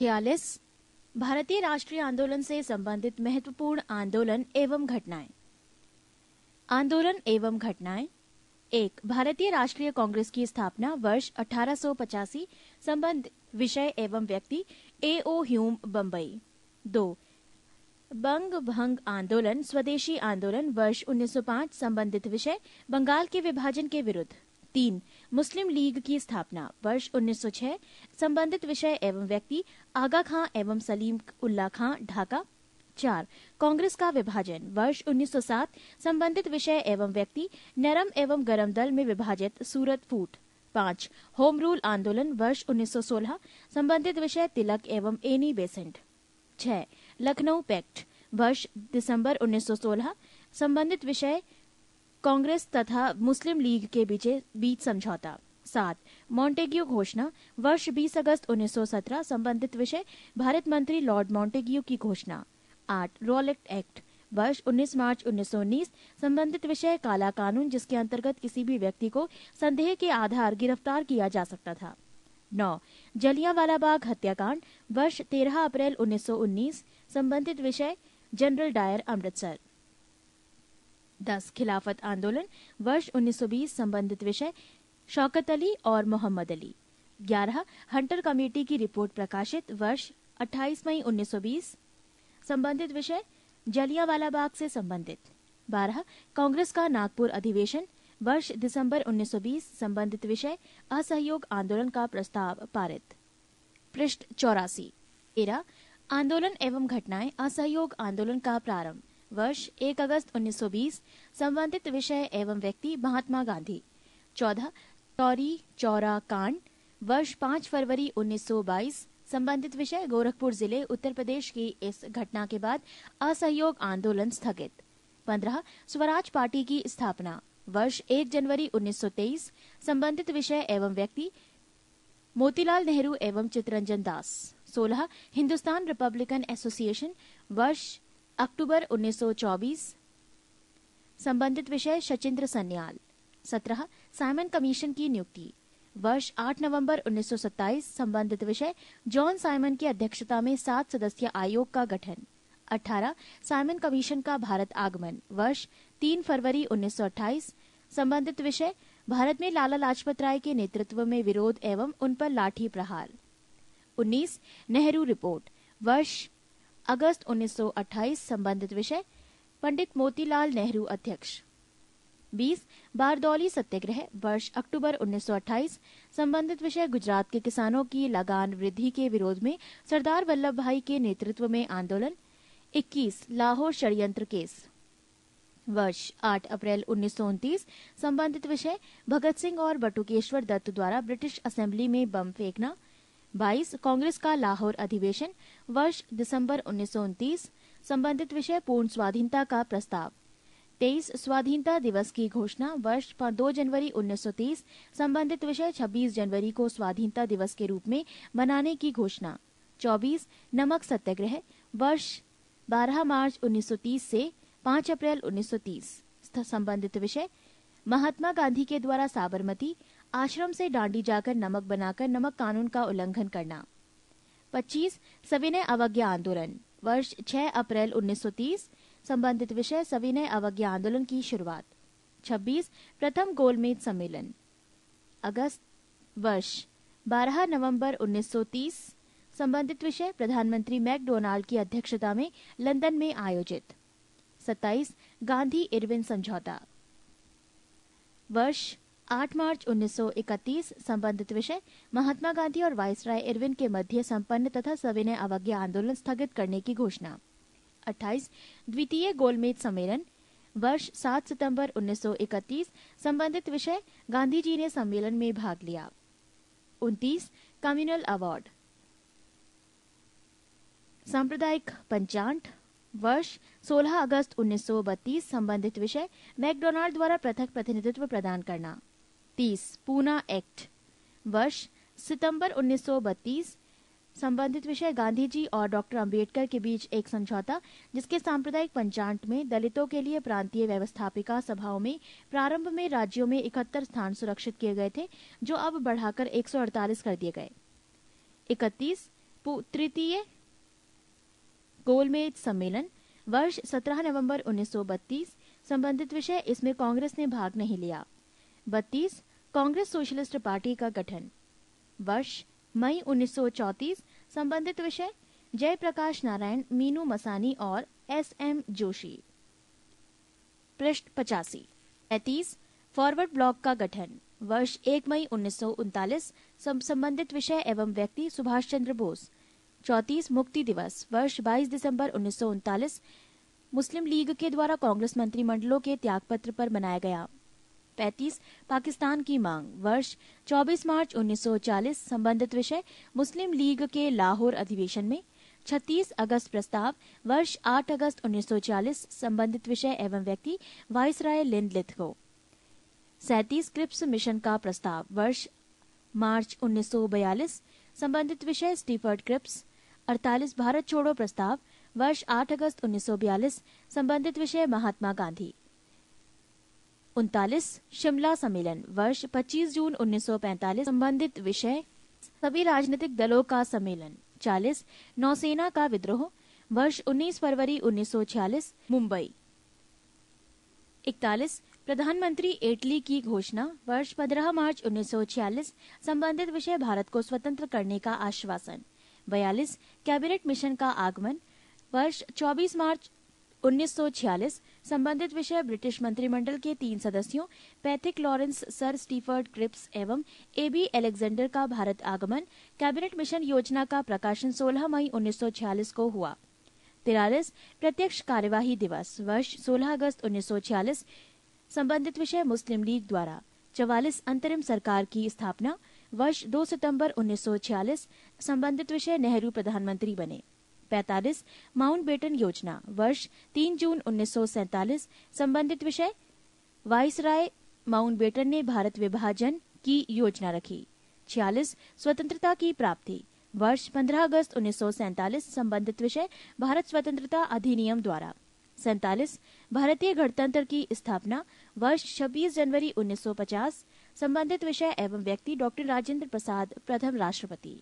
छियालीस भारतीय राष्ट्रीय आंदोलन से संबंधित महत्वपूर्ण आंदोलन एवं घटनाएं आंदोलन एवं घटनाएं एक भारतीय राष्ट्रीय कांग्रेस की स्थापना वर्ष अठारह संबंध विषय एवं व्यक्ति ए ओ ह्यूम बम्बई दो बंग भंग आंदोलन स्वदेशी आंदोलन वर्ष 1905 संबंधित विषय बंगाल के विभाजन के विरुद्ध तीन मुस्लिम लीग की स्थापना वर्ष 1906 संबंधित विषय एवं व्यक्ति आगा खां एवं सलीम उल्ला खां ढाका चार कांग्रेस का विभाजन वर्ष 1907 संबंधित विषय एवं व्यक्ति नरम एवं गरम दल में विभाजित सूरत फूट पांच होम रूल आंदोलन वर्ष 1916 संबंधित विषय तिलक एवं एनी बेसेंट छह लखनऊ पैक्ट वर्ष दिसंबर 1916 संबंधित विषय कांग्रेस तथा मुस्लिम लीग के बीच समझौता सात मॉन्टेग्यू घोषणा वर्ष 20 अगस्त 1917 संबंधित विषय भारत मंत्री लॉर्ड मॉन्टेग्यू की घोषणा आठ रोलेक्ट एक्ट वर्ष 19 मार्च 1919 संबंधित विषय काला कानून जिसके अंतर्गत किसी भी व्यक्ति को संदेह के आधार गिरफ्तार किया जा सकता था नौ जलियावाला बाग हत्याकांड वर्ष 13 अप्रैल 1919 संबंधित विषय जनरल डायर अमृतसर दस खिलाफत आंदोलन वर्ष 1920 संबंधित विषय शौकत अली और मोहम्मद अली ग्यारह हंटर कमेटी की रिपोर्ट प्रकाशित वर्ष 28 मई 1920 संबंधित विषय जलियावाला बाग से संबंधित बारह कांग्रेस का नागपुर अधिवेशन वर्ष दिसंबर 1920 संबंधित विषय असहयोग आंदोलन का प्रस्ताव पारित पृष्ठ चौरासी तेरह आंदोलन एवं घटनाएं असहयोग आंदोलन का प्रारंभ वर्ष 1 अगस्त 1920 संबंधित विषय एवं व्यक्ति महात्मा गांधी चौदह टौरी चौरा कांड वर्ष 5 फरवरी 1922 संबंधित विषय गोरखपुर जिले उत्तर प्रदेश की इस घटना के बाद असहयोग आंदोलन स्थगित पंद्रह स्वराज पार्टी की स्थापना वर्ष 1 जनवरी 1923 संबंधित विषय एवं व्यक्ति मोतीलाल नेहरू एवं चितरंजन दास सोलह हिंदुस्तान रिपब्लिकन एसोसिएशन वर्ष अक्टूबर 1924 संबंधित विषय शचिंद्र सन्याल सत्रह साइमन कमीशन की नियुक्ति वर्ष 8 नवंबर 1927 संबंधित विषय जॉन साइमन की अध्यक्षता में सात सदस्यीय आयोग का गठन 18 साइमन कमीशन का भारत आगमन वर्ष 3 फरवरी 1928 संबंधित विषय भारत में लाला लाजपत राय के नेतृत्व में विरोध एवं उन पर लाठी प्रहार 19 नेहरू रिपोर्ट वर्ष अगस्त 1928 संबंधित विषय पंडित मोतीलाल नेहरू अध्यक्ष 20 बारदौली सत्याग्रह वर्ष अक्टूबर 1928 संबंधित विषय गुजरात के किसानों की लगान वृद्धि के विरोध में सरदार वल्लभ भाई के नेतृत्व में आंदोलन 21 लाहौर षडयंत्र केस वर्ष 8 अप्रैल उन्नीस संबंधित विषय भगत सिंह और बटुकेश्वर दत्त द्वारा ब्रिटिश असेंबली में बम फेंकना बाईस कांग्रेस का लाहौर अधिवेशन वर्ष दिसंबर उन्नीस संबंधित विषय पूर्ण स्वाधीनता का प्रस्ताव तेईस स्वाधीनता दिवस की घोषणा वर्ष पर 2 जनवरी 1930 संबंधित विषय 26 जनवरी को स्वाधीनता दिवस के रूप में मनाने की घोषणा 24 नमक सत्याग्रह वर्ष 12 मार्च 1930 से 5 अप्रैल 1930 संबंधित विषय महात्मा गांधी के द्वारा साबरमती आश्रम से डांडी जाकर नमक बनाकर नमक कानून का उल्लंघन करना 25 सविनय अवज्ञा आंदोलन वर्ष 6 अप्रैल 1930 संबंधित विषय सविनय अवज्ञा आंदोलन की शुरुआत 26 प्रथम गोलमेज सम्मेलन अगस्त वर्ष 12 नवंबर 1930 संबंधित विषय प्रधानमंत्री मैकडोनाल्ड की अध्यक्षता में लंदन में आयोजित 27 गांधी इरविन समझौता वर्ष 8 मार्च 1931 संबंधित विषय महात्मा गांधी और वाइस राय इरविन के मध्य संपन्न तथा सविनय अवज्ञा आंदोलन स्थगित करने की घोषणा 28 द्वितीय गोलमेज सम्मेलन वर्ष 7 सितंबर 1931 संबंधित विषय गांधी जी ने सम्मेलन में भाग लिया 29 कम्युनल अवार्ड सांप्रदायिक पंचांत वर्ष 16 अगस्त 1932 संबंधित विषय मैकडोनाल्ड द्वारा पृथक प्रतिनिधित्व प्रदान करना 1932 पूना एक्ट वर्ष सितंबर 1932 संबंधित विषय गांधी जी और डॉक्टर अंबेडकर के बीच एक समझौता जिसके सांप्रदायिक पंचांत में दलितों के लिए प्रांतीय व्यवस्थापिका सभाओं में प्रारंभ में राज्यों में इकहत्तर स्थान सुरक्षित किए गए थे जो अब बढ़ाकर एक कर दिए गए इकतीस तृतीय गोलमेज सम्मेलन वर्ष 17 नवंबर 1932 संबंधित विषय इसमें कांग्रेस ने भाग नहीं लिया बत्तीस कांग्रेस सोशलिस्ट पार्टी का गठन वर्ष मई 1934 संबंधित विषय जयप्रकाश नारायण मीनू मसानी और एस एम जोशी पृष्ठ पचासी पैतीस फॉरवर्ड ब्लॉक का गठन वर्ष 1 मई उन्नीस संबंधित विषय एवं व्यक्ति सुभाष चंद्र बोस चौतीस मुक्ति दिवस वर्ष 22 दिसंबर उन्नीस मुस्लिम लीग के द्वारा कांग्रेस मंत्रिमंडलों के त्यागपत्र पर मनाया गया पैतीस पाकिस्तान की मांग वर्ष 24 मार्च 1940 संबंधित विषय मुस्लिम लीग के लाहौर अधिवेशन में 36 अगस्त प्रस्ताव वर्ष 8 अगस्त 1940 संबंधित विषय एवं व्यक्ति वाइस राय लिंद को सैतीस क्रिप्स मिशन का प्रस्ताव वर्ष मार्च 1942 संबंधित विषय स्टीफर्ड क्रिप्स 48 भारत छोड़ो प्रस्ताव वर्ष 8 अगस्त 1942 संबंधित विषय महात्मा गांधी उनतालीस शिमला सम्मेलन वर्ष 25 जून 1945 संबंधित विषय सभी राजनीतिक दलों का सम्मेलन 40 नौसेना का विद्रोह वर्ष 19 फरवरी 1946 मुंबई 41 प्रधानमंत्री इटली की घोषणा वर्ष 15 मार्च 1946 संबंधित विषय भारत को स्वतंत्र करने का आश्वासन बयालीस कैबिनेट मिशन का आगमन वर्ष 24 मार्च 1946 संबंधित विषय ब्रिटिश मंत्रिमंडल के तीन सदस्यों Pethick Lawrence sir Stafford Cripps एवं ए बी एलेक्जेंडर का भारत आगमन कैबिनेट मिशन योजना का प्रकाशन 16 मई 1946 को हुआ तिरालीस प्रत्यक्ष कार्यवाही दिवस वर्ष 16 अगस्त 1946 संबंधित विषय मुस्लिम लीग द्वारा चवालीस अंतरिम सरकार की स्थापना वर्ष 2 सितंबर 1946 संबंधित विषय नेहरू प्रधानमंत्री बने पैतालीस माउंट बेटन योजना वर्ष 3 जून उन्नीस संबंधित विषय वाइसराय माउंट बेटन ने भारत विभाजन की योजना रखी छियालीस स्वतंत्रता की प्राप्ति वर्ष 15 अगस्त उन्नीस संबंधित विषय भारत स्वतंत्रता अधिनियम द्वारा सैतालीस भारतीय गणतंत्र की स्थापना वर्ष 26 जनवरी 1950 संबंधित विषय एवं व्यक्ति डॉक्टर राजेंद्र प्रसाद प्रथम राष्ट्रपति